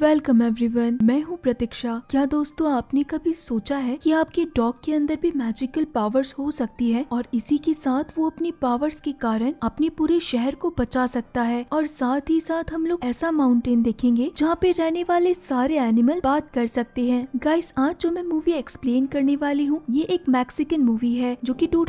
welcome everyone मैं हूं प्रतीक्षा क्या दोस्तों आपने कभी सोचा है कि आपके डॉग के अंदर भी मैजिकल पावर्स हो सकती है और इसी के साथ वो अपनी पावर्स के कारण अपने पूरे शहर को बचा सकता है और साथ ही साथ हम लोग ऐसा माउंटेन देखेंगे जहाँ पे रहने वाले सारे एनिमल बात कर सकते हैं गाइस आज जो मैं मूवी एक्सप्लेन करने वाली हूँ ये एक मैक्सिकन मूवी है जो की टू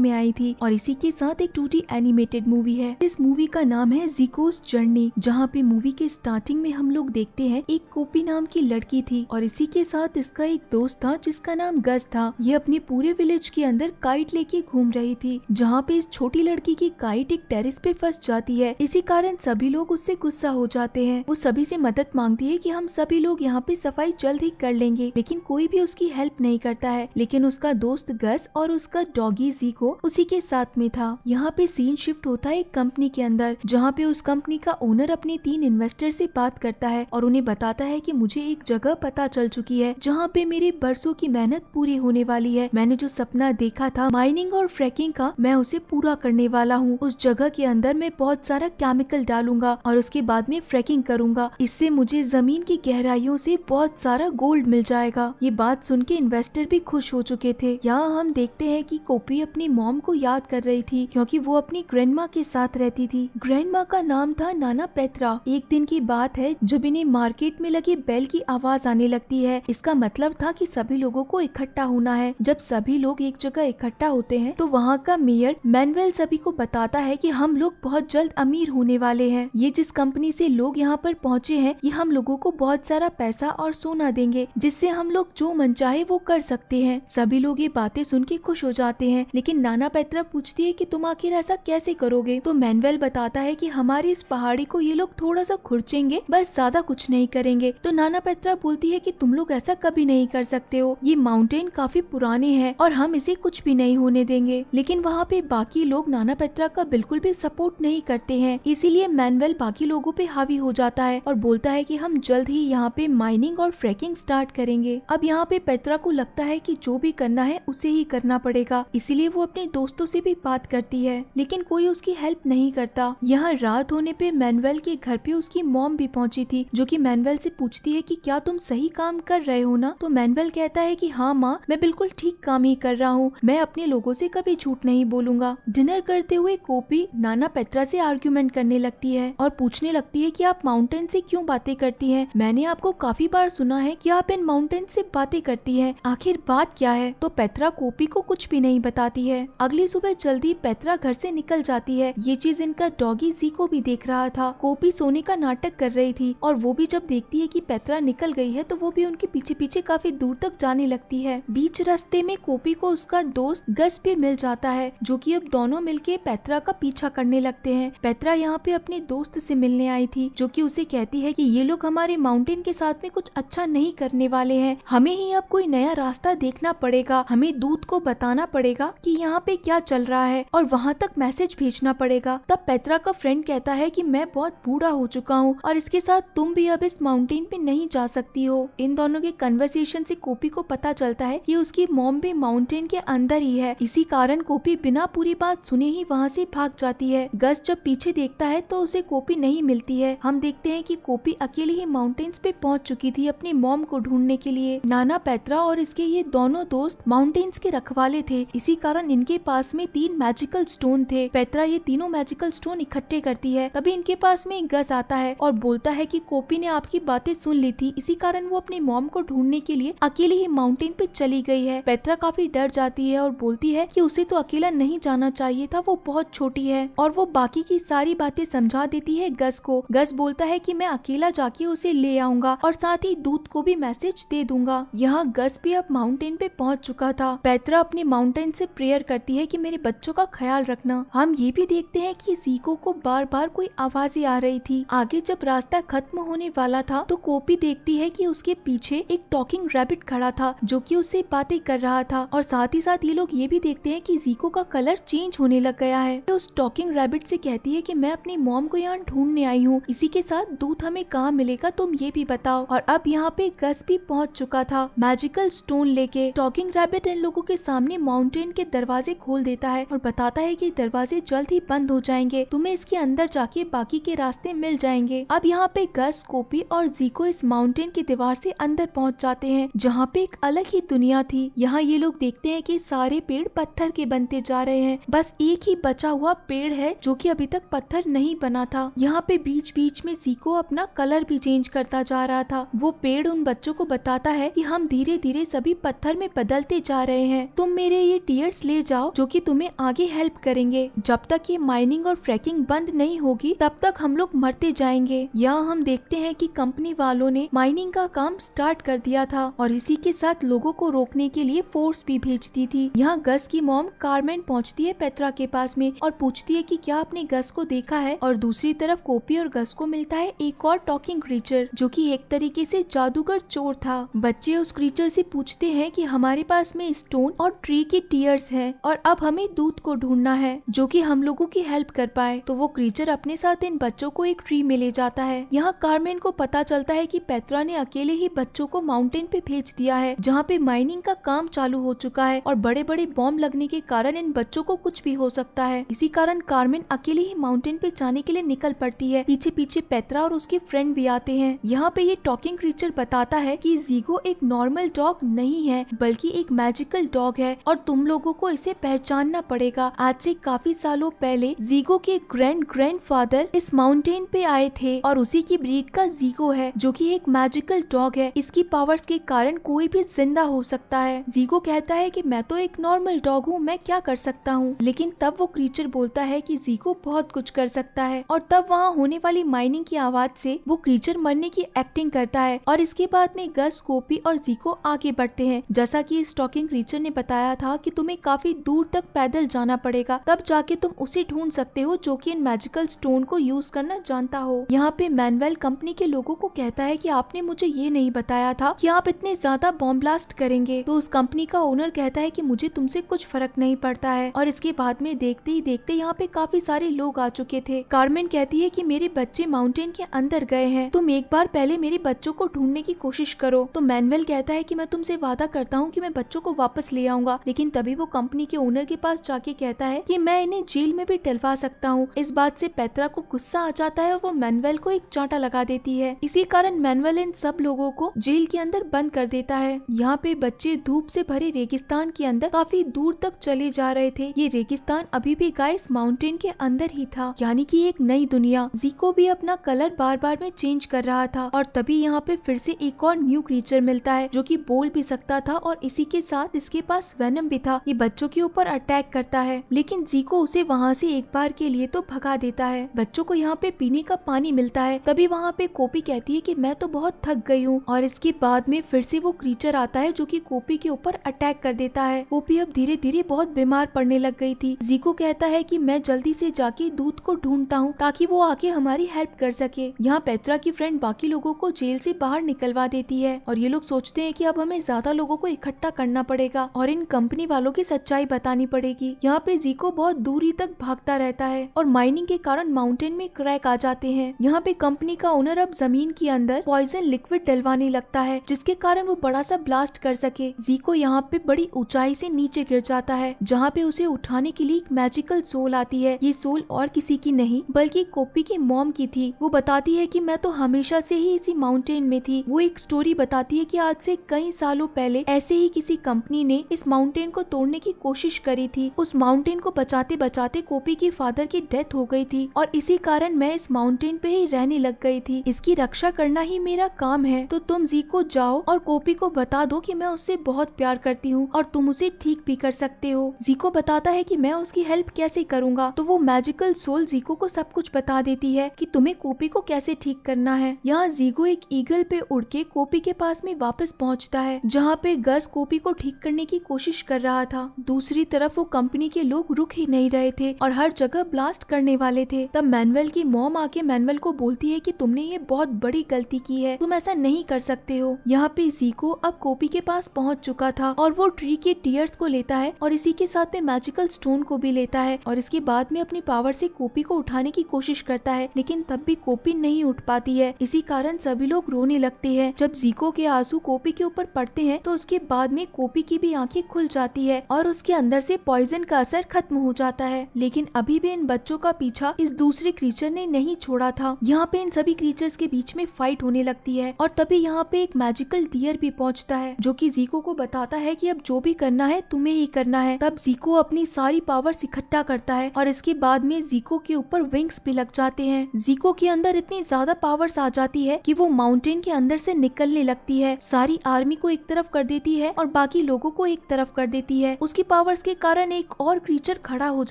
में आई थी और इसी के साथ एक टू एनिमेटेड मूवी है इस मूवी का नाम है जीकोस जर्नी जहाँ पे मूवी के स्टार्टिंग में हम लोग देखते हैं एक कोपी नाम की लड़की थी और इसी के साथ इसका एक दोस्त था जिसका नाम गज था यह अपने पूरे विलेज के अंदर काइट लेके घूम रही थी जहाँ पे इस छोटी लड़की की काइट एक टेरिस पे फंस जाती है इसी कारण सभी लोग उससे गुस्सा हो जाते हैं वो सभी से मदद मांगती है कि हम सभी लोग यहाँ पे सफाई जल्द ही कर लेंगे लेकिन कोई भी उसकी हेल्प नहीं करता है लेकिन उसका दोस्त गस और उसका डॉगी को उसी के साथ में था यहाँ पे सीन शिफ्ट होता है एक कंपनी के अंदर जहाँ पे उस कंपनी का ओनर अपने तीन इन्वेस्टर से बात करता है और उन्हें बताता है कि मुझे एक जगह पता चल चुकी है जहाँ पे मेरे बरसों की मेहनत पूरी होने वाली है मैंने जो सपना देखा था माइनिंग और फ्रैकिंग का मैं उसे पूरा करने वाला हूँ उस जगह के अंदर मैं बहुत सारा केमिकल डालूंगा और उसके बाद में फ्रैकिंग करूंगा इससे मुझे जमीन की गहराइयों से बहुत सारा गोल्ड मिल जाएगा ये बात सुन के इन्वेस्टर भी खुश हो चुके थे यहाँ हम देखते हैं कि कोपी अपनी मॉम को याद कर रही थी क्योंकि वो अपनी ग्रैंडमा के साथ रहती थी ग्रैंडमा का नाम था नाना पैथरा एक दिन की बात है जब इन्हें मार्केट में लगी बेल की आवाज आने लगती है इसका मतलब था कि सभी लोगों को इकट्ठा होना है जब सभी लोग एक जगह इकट्ठा होते हैं तो वहाँ का मेयर मैनुअल सभी को बताता है कि हम लोग बहुत जल्द अमीर होने वाले हैं ये जिस कंपनी से लोग यहाँ पर पहुँचे हैं ये हम लोगों को बहुत सारा पैसा और सोना देंगे जिससे हम लोग जो मन चाहे वो कर सकते हैं सभी लोग ये बातें सुन के खुश हो जाते हैं लेकिन नाना पैत्रा पूछती है कि तुम आखिर ऐसा कैसे करोगे तो मैनुअल बताता है कि हमारी इस पहाड़ी को ये लोग थोड़ा सा खुर्चेंगे बस ज्यादा कुछ नहीं करेंगे तो नाना पैत्रा बोलती है कि तुम लोग ऐसा कभी नहीं कर सकते हो ये माउंटेन काफी पुराने हैं और हम इसे कुछ भी नहीं होने देंगे लेकिन वहाँ पे बाकी लोग नाना पैत्रा का बिल्कुल भी सपोर्ट नहीं करते हैं इसीलिए मैनवेल बाकी लोगो पे हावी हो जाता है और बोलता है की हम जल्द ही यहाँ पे माइनिंग और फ्रैकिंग स्टार्ट करेंगे अब यहाँ पे पैतरा को लगता है की जो भी करना है उसे ही करना पड़ेगा इसीलिए वो अपने दोस्तों से भी बात करती है लेकिन कोई उसकी हेल्प नहीं करता यहाँ रात होने पे मैनुअल के घर पे उसकी मॉम भी पहुंची थी जो कि मैनुअल से पूछती है कि क्या तुम सही काम कर रहे हो ना तो मैनुअल कहता है कि हाँ माँ मैं बिल्कुल ठीक काम ही कर रहा हूँ मैं अपने लोगों से कभी झूठ नहीं बोलूंगा डिनर करते हुए कोपी नाना पेत्रा से आर्ग्यूमेंट करने लगती है और पूछने लगती है कि आप माउंटेन से क्यों बातें करती हैं मैंने आपको काफी बार सुना है कि आप इन माउंटेन से बातें करती हैं आखिर बात क्या है तो पेत्रा कोपी को कुछ भी नहीं बताती है अगली सुबह जल्दी पेत्रा घर से निकल जाती है ये चीज इनका डॉगी जी को भी देख रहा था कोपी सोने का नाटक कर रही थी और वो भी जब देखती है कि पैतरा निकल गई है तो वो भी उनके पीछे पीछे काफी दूर तक जाने लगती है बीच रास्ते में कोपी को उसका दोस्त गस भी मिल जाता है जो कि अब दोनों मिलके पैतरा का पीछा करने लगते हैं पैतरा यहाँ पे अपने दोस्त से मिलने आई थी जो कि उसे कहती है कि ये लोग हमारे माउंटेन के साथ में कुछ अच्छा नहीं करने वाले है हमें ही अब कोई नया रास्ता देखना पड़ेगा हमें दूध को बताना पड़ेगा की यहाँ पे क्या चल रहा है और वहाँ तक मैसेज भेजना पड़ेगा तब पैतरा का फ्रेंड कहता है की मैं बहुत बूढ़ा हो चुका हूँ और इसके साथ तुम भी अब इस माउंटेन पे नहीं जा सकती हो इन दोनों के कन्वर्सेशन से कॉपी को पता चलता है कि उसकी मोम भी माउंटेन के अंदर ही है इसी कारण कॉपी बिना पूरी बात सुने ही वहाँ से भाग जाती है गस जब पीछे देखता है तो उसे कॉपी नहीं मिलती है हम देखते हैं कि कॉपी अकेले ही माउंटेन्स पे पहुँच चुकी थी अपने मॉम को ढूंढने के लिए नाना पैत्रा और इसके ये दोनों दोस्त माउंटेन्स के रखवाले थे इसी कारण इनके पास में तीन मैजिकल स्टोन थे पैत्रा ये तीनों मैजिकल स्टोन इकट्ठे करती है तभी इनके पास में एक गस आता है और बोलता है की पोपी ने आपकी बातें सुन ली थी इसी कारण वो अपने मॉम को ढूंढने के लिए अकेले ही माउंटेन पे चली गई है पैथरा काफी डर जाती है और बोलती है कि उसे तो अकेला नहीं जाना चाहिए था वो बहुत छोटी है और वो बाकी की सारी बातें समझा देती है गस को गस बोलता है की मैं अकेला जाके उसे ले आऊंगा और साथ ही दूध को भी मैसेज दे दूंगा यहाँ गस भी अब माउंटेन पे पहुँच चुका था पैथरा अपने माउंटेन से प्रेयर करती है की मेरे बच्चों का ख्याल रखना हम ये भी देखते है की सीको को बार बार कोई आवाजें आ रही थी आगे जब रास्ता खत्म हो होने वाला था तो कोपी देखती है कि उसके पीछे एक टॉकिंग रैबिट खड़ा था जो कि उससे बातें कर रहा था और साथ ही साथ ये लोग ये भी देखते हैं कि जीको का कलर चेंज होने लग गया है तो उस टॉकिंग रैबिट से कहती है कि मैं अपनी मॉम को यहाँ ढूंढने आई हूँ इसी के साथ दूध हमें कहाँ मिलेगा तुम ये भी बताओ और अब यहाँ पे गस भी पहुँच चुका था मैजिकल स्टोन लेके टॉकिंग रैबिट इन लोगों के सामने माउंटेन के दरवाजे खोल देता है और बताता है की दरवाजे जल्द ही बंद हो जाएंगे तुम्हें इसके अंदर जाके बाकी के रास्ते मिल जाएंगे अब यहाँ पे गस स्कोपी और जीको इस माउंटेन की दीवार से अंदर पहुंच जाते हैं जहां पे एक अलग ही दुनिया थी यहाँ ये लोग देखते हैं कि सारे पेड़ पत्थर के बनते जा रहे हैं बस एक ही बचा हुआ पेड़ है जो कि अभी तक पत्थर नहीं बना था यहाँ पे बीच बीच में जीको अपना कलर भी चेंज करता जा रहा था वो पेड़ उन बच्चों को बताता है की हम धीरे धीरे सभी पत्थर में बदलते जा रहे हैं तुम मेरे ये टीयर्स ले जाओ जो की तुम्हे आगे हेल्प करेंगे जब तक ये माइनिंग और फ्रैकिंग बंद नहीं होगी तब तक हम लोग मरते जाएंगे यहाँ हम देख देखते हैं कि कंपनी वालों ने माइनिंग का काम स्टार्ट कर दिया था और इसी के साथ लोगों को रोकने के लिए फोर्स भी भेज दी थी यहाँ गस की मोम कारमेन पहुँचती है पेत्रा के पास में और पूछती है की क्या आपने गस को देखा है और दूसरी तरफ कॉपी और गस को मिलता है एक और टॉकिंग क्रीचर जो की एक तरीके ऐसी जादूगर चोर था बच्चे उस क्रीचर ऐसी पूछते हैं की हमारे पास में स्टोन और ट्री के टीयर्स हैं और अब हमें दूध को ढूंढना है जो कि हम लोगों की हेल्प कर पाए तो वो क्रीचर अपने साथ इन बच्चों को एक ट्री में ले जाता है यहाँ कारमेन को पता चलता है कि पैत्रा ने अकेले ही बच्चों को माउंटेन पे भेज दिया है जहाँ पे माइनिंग का काम चालू हो चुका है और बड़े बड़े बॉम्ब लगने के कारण इन बच्चों को कुछ भी हो सकता है इसी कारण कार्मेन अकेले ही माउंटेन पे जाने के लिए निकल पड़ती है पीछे पीछे पैत्रा और उसके फ्रेंड भी आते हैं यहाँ पे ये टॉकिंग क्रीचर बताता है की जीगो एक नॉर्मल डॉग नहीं है बल्कि एक मैजिकल डॉग है और तुम लोगो को इसे पहचानना पड़ेगा आज से काफी सालों पहले जीगो के ग्रैंड ग्रैंड फादर इस माउंटेन पे आए थे और उसी की ब्रीड ब्रीड का जीगो है जो कि एक मैजिकल डॉग है इसकी पावर्स के कारण कोई भी जिंदा हो सकता है जीगो कहता है कि मैं तो एक नॉर्मल डॉग हूँ मैं क्या कर सकता हूँ लेकिन तब वो क्रीचर बोलता है कि जीगो बहुत कुछ कर सकता है और तब वहाँ होने वाली माइनिंग की आवाज से वो क्रीचर मरने की एक्टिंग करता है और इसके बाद में गस कोपी और जीको आगे बढ़ते हैं जैसा की इस टॉकिंग क्रीचर ने बताया था की तुम्हें काफी दूर तक पैदल जाना पड़ेगा तब जाके तुम उसे ढूंढ सकते हो जो की इन मैजिकल स्टोन को यूज करना जानता हो यहाँ पे मैनुअल कम कंपनी के लोगों को कहता है कि आपने मुझे ये नहीं बताया था कि आप इतने ज्यादा बॉम्ब ब्लास्ट करेंगे तो उस कंपनी का ओनर कहता है कि मुझे तुमसे कुछ फर्क नहीं पड़ता है और इसके बाद में देखते ही देखते यहाँ पे काफी सारे लोग आ चुके थे कार्मेन कहती है की मेरे बच्चे माउंटेन के अंदर गए हैं तुम एक बार पहले मेरे बच्चों को ढूंढने की कोशिश करो तो मैनवेल कहता है की मैं तुमसे वादा करता हूँ की मैं बच्चों को वापस ले आऊंगा लेकिन तभी वो कंपनी के ओनर के पास जाके कहता है की मैं इन्हें जेल में भी डलवा सकता हूँ इस बात से पैतरा को गुस्सा आ जाता है और वो मैनवेल को एक चांटा लगा लगा देती है इसी कारण मैनुअल इन सब लोगो को जेल के अंदर बंद कर देता है यहाँ पे बच्चे धूप ऐसी भरे रेगिस्तान के अंदर काफी दूर तक चले जा रहे थे ये रेगिस्तान अभी भी गाइस माउंटेन के अंदर ही था यानी कि एक नई दुनिया जीको भी अपना कलर बार बार में चेंज कर रहा था और तभी यहाँ पे फिर से एक और न्यू क्रीचर मिलता है जो की बोल भी सकता था और इसी के साथ इसके पास वेनम भी था ये बच्चों के ऊपर अटैक करता है लेकिन जीको उसे वहाँ से एक बार के लिए तो भगा देता है बच्चों को यहाँ पे पीने का पानी मिलता है तभी वहाँ यहाँ पे कॉपी कहती है कि मैं तो बहुत थक गई हूँ और इसके बाद में फिर से वो क्रीचर आता है जो कि कोपी के ऊपर अटैक कर देता है कोपी अब धीरे धीरे बहुत बीमार पड़ने लग गई थी जीको कहता है कि मैं जल्दी से जाके दूध को ढूंढता हूँ ताकि वो आके हमारी हेल्प कर सके यहाँ पेत्रा की फ्रेंड बाकी लोगो को जेल से बाहर निकलवा देती है और ये लोग सोचते हैं की अब हमें ज्यादा लोगो को इकट्ठा करना पड़ेगा और इन कंपनी वालों की सच्चाई बतानी पड़ेगी यहाँ पे जीको बहुत दूरी तक भागता रहता है और माइनिंग के कारण माउंटेन में क्रैक आ जाते हैं यहाँ पे कंपनी का ओनर अब जमीन के अंदर पॉइजन लिक्विड डलवाने लगता है जिसके कारण वो बड़ा सा ब्लास्ट कर सके जीको यहाँ पे बड़ी ऊंचाई से नीचे गिर जाता है जहाँ पे उसे उठाने के लिए एक मैजिकल सोल आती है ये सोल और किसी की नहीं बल्कि कॉपी की मॉम की थी वो बताती है की मैं तो हमेशा से ही इसी माउंटेन में थी वो एक स्टोरी बताती है की आज से कई सालों पहले ऐसे ही किसी कंपनी ने इस माउंटेन को तोड़ने की कोशिश करी थी उस माउंटेन को बचाते बचाते कॉपी के फादर की डेथ हो गई थी और इसी कारण मैं इस माउंटेन पे ही रहने लग गई थी थी इसकी रक्षा करना ही मेरा काम है तो तुम जी को जाओ और कोपी को बता दो कि मैं उससे बहुत प्यार करती हूँ और तुम उसे ठीक भी कर सकते हो जीको बताता है कि मैं उसकी हेल्प कैसे करूँगा तो वो मैजिकल सोल जीको को सब कुछ बता देती है कि तुम्हें कोपी को कैसे ठीक करना है यहाँ जीको एक ईगल पे उड़ के कोपी के पास में वापस पहुँचता है जहाँ पे गस कोपी को ठीक करने की कोशिश कर रहा था दूसरी तरफ वो कंपनी के लोग रुक ही नहीं रहे थे और हर जगह ब्लास्ट करने वाले थे तब मैनुअल की मोम आके मैनुअल को बोलती है की तुमने तुमने ये बहुत बड़ी गलती की है तुम ऐसा नहीं कर सकते हो यहाँ पे जीको अब कॉपी के पास पहुँच चुका था और वो ट्री के टीयर्स को लेता है और इसी के साथ में मैजिकल स्टोन को भी लेता है और इसके बाद में अपनी पावर से कॉपी को उठाने की कोशिश करता है लेकिन तब भी कॉपी नहीं उठ पाती है इसी कारण सभी लोग रोने लगते हैं जब जीको के आंसू कॉपी के ऊपर पड़ते हैं तो उसके बाद में कॉपी की भी आंखें खुल जाती है और उसके अंदर से पॉइजन का असर खत्म हो जाता है लेकिन अभी भी इन बच्चों का पीछा इस दूसरे क्रीचर ने नहीं छोड़ा था यहाँ पे इन सभी क्रीचर्स के बीच में फाइट होने लगती है और तभी यहाँ पे एक मैजिकल डियर भी पहुँचता है जो की जीको को बताता है की अब जो भी करना है तुम्हें ही करना है तब जीको अपनी सारी पावर इकट्ठा करता है और इसके बाद में जीको के ऊपर विंग्स भी लग जाते हैं जीको के अंदर इतनी ज्यादा पावर्स आ जाती है की वो माउंटेन के अंदर से निकलने लगती है सारी आर्मी को एक तरफ कर देती है और बाकी लोगों को एक तरफ कर देती है उसकी पावर्स के कारण एक और क्रीचर खड़ा हो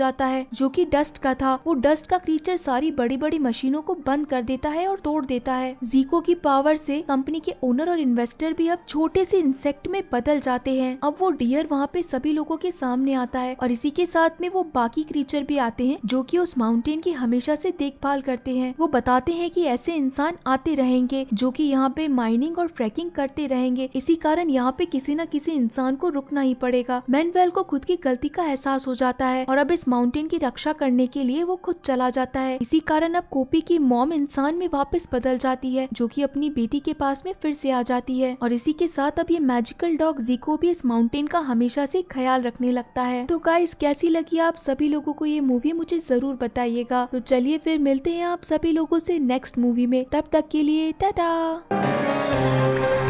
जाता है जो कि डस्ट का था वो डस्ट का क्रीचर सारी बड़ी बड़ी मशीनों को बंद कर देता है और तोड़ देता है जीको की पावर से कंपनी के ओनर और इन्वेस्टर भी अब छोटे से इंसेक्ट में बदल जाते हैं अब वो डियर वहाँ पे सभी लोगों के सामने आता है और इसी के साथ में वो बाकी क्रीचर भी आते हैं जो की उस माउंटेन की हमेशा से देखभाल करते हैं वो बताते हैं की ऐसे इंसान आते रहेंगे जो की यहाँ पे माइनिंग और ट्रैकिंग करते रहेंगे इसी कारण यहाँ पे किसी न किसी इंसान को रुकना ही पड़ेगा मैनवेल को खुद की गलती का एहसास हो जाता है और अब इस माउंटेन की रक्षा करने के लिए वो खुद चला जाता है इसी कारण अब कोपी की मॉम इंसान में वापस वापस बदल जाती है जो की अपनी बेटी के पास में फिर से आ जाती है और इसी के साथ अब ये मैजिकल डॉग जीको भी इस माउंटेन का हमेशा से ख्याल रखने लगता है तो गाइस कैसी लगी आप सभी लोगों को ये मूवी मुझे जरूर बताइएगा तो चलिए फिर मिलते हैं आप सभी लोगों से नेक्स्ट मूवी में तब तक के लिए टाटा